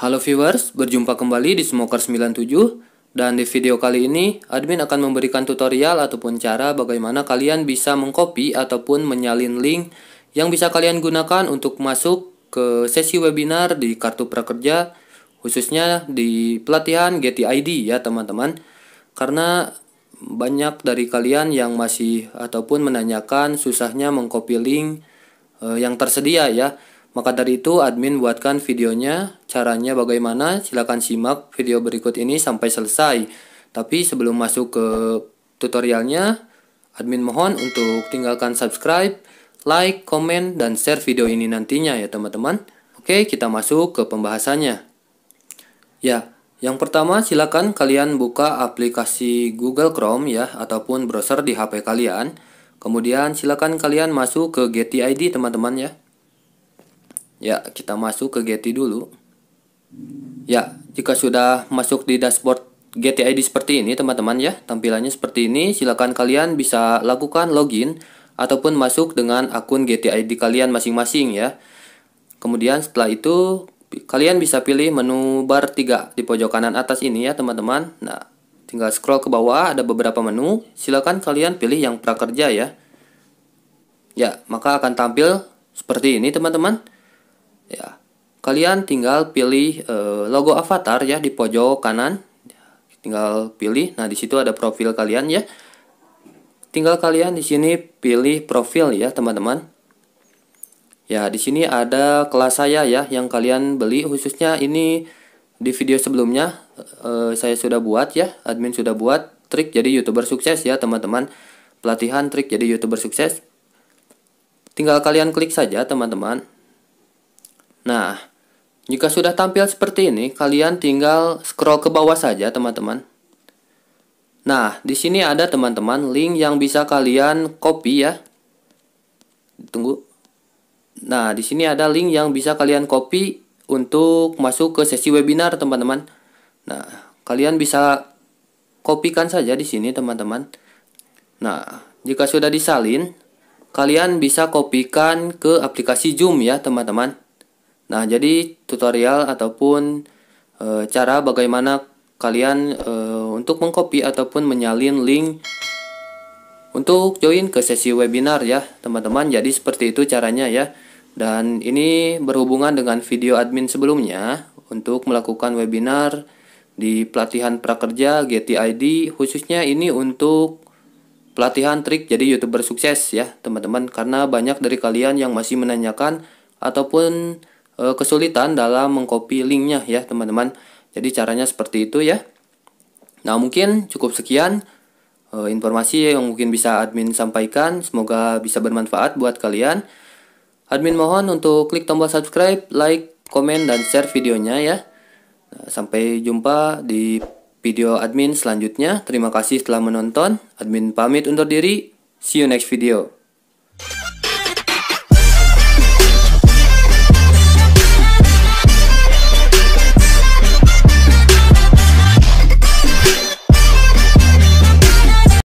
Halo viewers, berjumpa kembali di Smoker 97 dan di video kali ini admin akan memberikan tutorial ataupun cara bagaimana kalian bisa mengcopy ataupun menyalin link yang bisa kalian gunakan untuk masuk ke sesi webinar di Kartu Prakerja khususnya di pelatihan ID ya teman-teman karena banyak dari kalian yang masih ataupun menanyakan susahnya mengcopy link eh, yang tersedia ya maka dari itu admin buatkan videonya, caranya bagaimana silahkan simak video berikut ini sampai selesai. Tapi sebelum masuk ke tutorialnya, admin mohon untuk tinggalkan subscribe, like, komen, dan share video ini nantinya ya teman-teman. Oke kita masuk ke pembahasannya. Ya, yang pertama silakan kalian buka aplikasi Google Chrome ya ataupun browser di HP kalian. Kemudian silakan kalian masuk ke Getty ID teman-teman ya. Ya, kita masuk ke Getty dulu. Ya, jika sudah masuk di dashboard Getty ID seperti ini teman-teman ya, tampilannya seperti ini. Silakan kalian bisa lakukan login ataupun masuk dengan akun Getty ID kalian masing-masing ya. Kemudian setelah itu kalian bisa pilih menu bar 3 di pojok kanan atas ini ya teman-teman. Nah, tinggal scroll ke bawah ada beberapa menu. Silakan kalian pilih yang prakerja ya. Ya, maka akan tampil seperti ini teman-teman ya kalian tinggal pilih e, logo avatar ya di pojok kanan tinggal pilih nah di situ ada profil kalian ya tinggal kalian di sini pilih profil ya teman-teman ya di sini ada kelas saya ya yang kalian beli khususnya ini di video sebelumnya e, saya sudah buat ya admin sudah buat trik jadi youtuber sukses ya teman-teman pelatihan trik jadi youtuber sukses tinggal kalian klik saja teman-teman Nah, jika sudah tampil seperti ini, kalian tinggal scroll ke bawah saja, teman-teman. Nah, di sini ada teman-teman link yang bisa kalian copy ya. Tunggu. Nah, di sini ada link yang bisa kalian copy untuk masuk ke sesi webinar, teman-teman. Nah, kalian bisa kopikan saja di sini, teman-teman. Nah, jika sudah disalin, kalian bisa kopikan ke aplikasi Zoom ya, teman-teman. Nah, jadi tutorial ataupun e, cara bagaimana kalian e, untuk mengcopy ataupun menyalin link untuk join ke sesi webinar ya, teman-teman. Jadi seperti itu caranya ya. Dan ini berhubungan dengan video admin sebelumnya untuk melakukan webinar di pelatihan prakerja GTID khususnya ini untuk pelatihan trik jadi youtuber sukses ya teman-teman karena banyak dari kalian yang masih menanyakan ataupun Eh, kesulitan dalam mengcopy linknya ya teman-teman. Jadi caranya seperti itu ya. Nah mungkin cukup sekian eh, informasi yang mungkin bisa admin sampaikan. Semoga bisa bermanfaat buat kalian. Admin mohon untuk klik tombol subscribe, like, komen, dan share videonya ya. Nah, sampai jumpa di video admin selanjutnya. Terima kasih telah menonton. Admin pamit untuk diri. See you next video.